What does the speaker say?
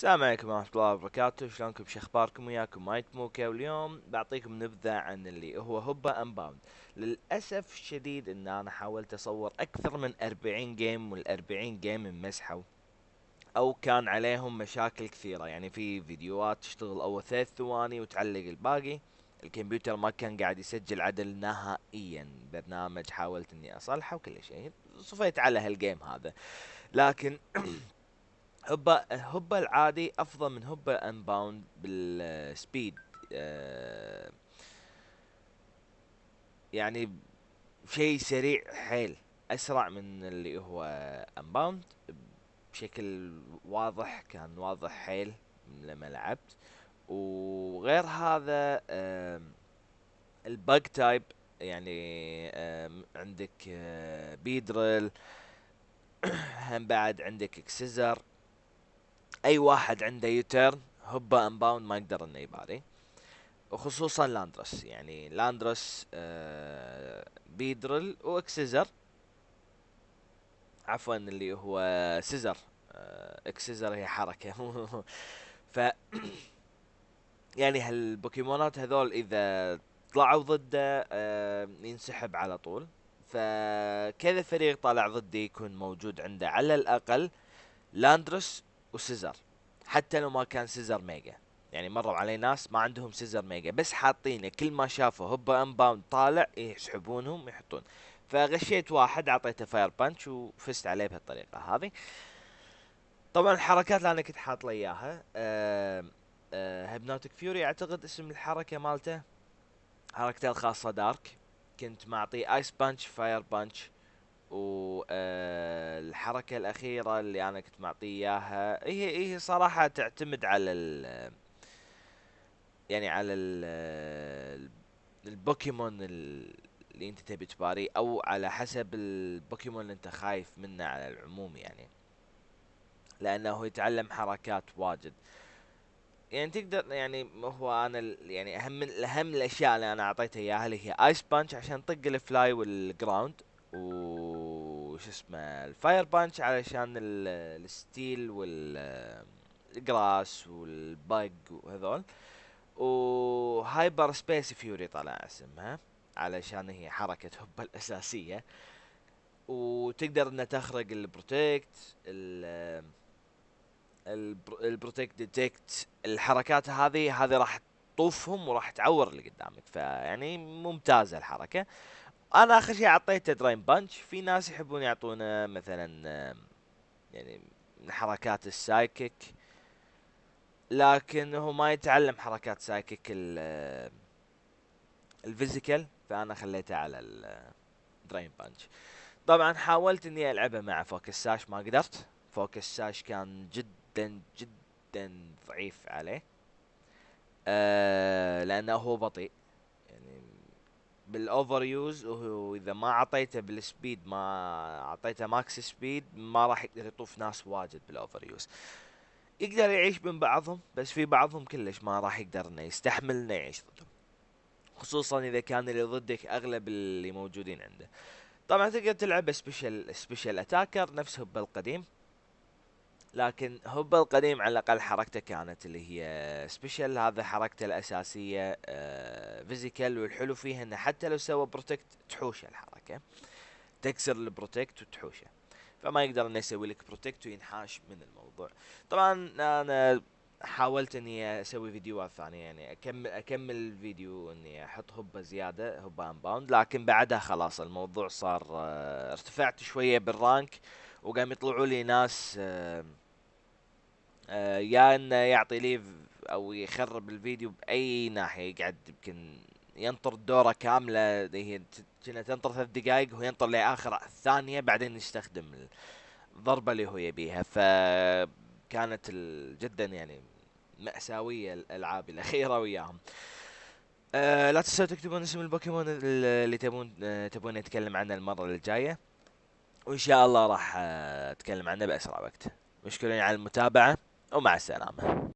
السلام عليكم ورحمة الله وبركاته شلونكم شو اخباركم وياكم مايت موكا واليوم بعطيكم نبذة عن اللي هو هوبا انباوند للأسف الشديد ان انا حاولت اصور اكثر من 40 جيم وال40 جيم انمسحوا او كان عليهم مشاكل كثيرة يعني في فيديوهات تشتغل اول ثلاث ثواني وتعلق الباقي الكمبيوتر ما كان قاعد يسجل عدل نهائيا برنامج حاولت اني اصلحه وكل شيء صفيت على هالجيم هذا لكن هبه هبه العادي افضل من هبه انباوند بالسبيد يعني شيء سريع حيل اسرع من اللي هو انباوند بشكل واضح كان واضح حيل لما لعبت وغير هذا البج آه، الباج تايب يعني آه، عندك بيدرل آه، هم بعد عندك اكسزر اي واحد عنده يوتيرن هبه انباوند ما يقدر انه يباري وخصوصا لاندرس يعني لاندرس آه بيدرل واكسيزر عفوا اللي هو سيزر آه اكسيزر هي حركه ف يعني هالبوكيمونات هذول اذا طلعوا ضده آه ينسحب على طول فكذا فريق طالع ضدي يكون موجود عنده على الاقل لاندرس وسيزر حتى لو ما كان سيزر ميجا يعني مروا علي ناس ما عندهم سيزر ميجا بس حاطينه كل ما شافوا هوبا انباوند طالع يسحبونهم يحطون فغشيت واحد اعطيته فاير بانش وفزت عليه بهالطريقه هذه طبعا الحركات اللي انا كنت حاط لي اياها أه هيبنوتيك فيوري اعتقد اسم الحركه مالته حركته الخاصه دارك كنت معطيه ايس بانش فاير بانش والحركه الاخيره اللي انا كنت معطيه اياها هي هي صراحه تعتمد على ال يعني على ال البوكيمون اللي انت تبي تباريه او على حسب البوكيمون اللي انت خايف منه على العموم يعني لانه يتعلم حركات واجد يعني تقدر يعني هو انا يعني اهم من اهم الاشياء اللي انا اعطيته اياها اللي هي ايس بانش عشان طق الفلاي والجراوند وش اسمه الفاير بانش علشان الستيل والجراس والباج وهذول وهايبر سبيس فيوري طلع اسمها علشان هي حركة هب الأساسية وتقدر انها تخرق البروتكت البروتكت ديتكت الحركات هذه هذه راح تطوفهم وراح تعور اللي قدامك فيعني ممتازة الحركة انا اخر شيء اعطيته دراين بانش في ناس يحبون يعطونه مثلا يعني من حركات السايكيك لكن هو ما يتعلم حركات سايكيك الفيزيكال فانا خليته على الدراين بانش طبعا حاولت اني العبه مع فوكس ساش ما قدرت فوكس ساش كان جدا جدا ضعيف عليه آه لانه هو بطيء بالاوفر يوز واذا ما اعطيته بالسبيد ما اعطيته ماكس سبيد ما راح يقدر يطوف ناس واجد بالاوفر يوز يقدر يعيش من بعضهم بس في بعضهم كلش ما راح يقدر انه يستحمل انه يعيش ضدهم خصوصا اذا كان اللي ضدك اغلب اللي موجودين عنده طبعا تقدر تلعب سبيشل سبيشل اتاكر نفسه بالقديم لكن هوبا القديم على الاقل حركته كانت اللي هي سبيشال هذا حركته الاساسيه فيزيكال آه، والحلو فيها انه حتى لو سوى بروتكت تحوشه الحركه تكسر البروتكت وتحوشه فما يقدر انه يسوي لك بروتكت وينحاش من الموضوع طبعا انا حاولت اني اسوي فيديوهات ثانيه يعني اكمل اكمل الفيديو اني احط هبه زياده هبه انباوند لكن بعدها خلاص الموضوع صار آه، ارتفعت شويه بالرانك آه وقام يطلعوا لي ناس آه، آه، يا انه يعطي لي او يخرب الفيديو باي ناحيه يقعد يمكن ينطر الدورة كامله هي كنا تنطر ثلاث دقائق وهو ينطر لاخر ثانيه بعدين يستخدم الضربه اللي هو يبيها فكانت جدا يعني مأساوية الألعاب الأخيرة وياهم أه لا تنسوا تكتبون اسم البوكيمون اللي تبون آه، تبون نتكلم عنه المرة الجاية وان شاء الله راح اتكلم عنه باسرع وقت مشكورين على المتابعه ومع السلامه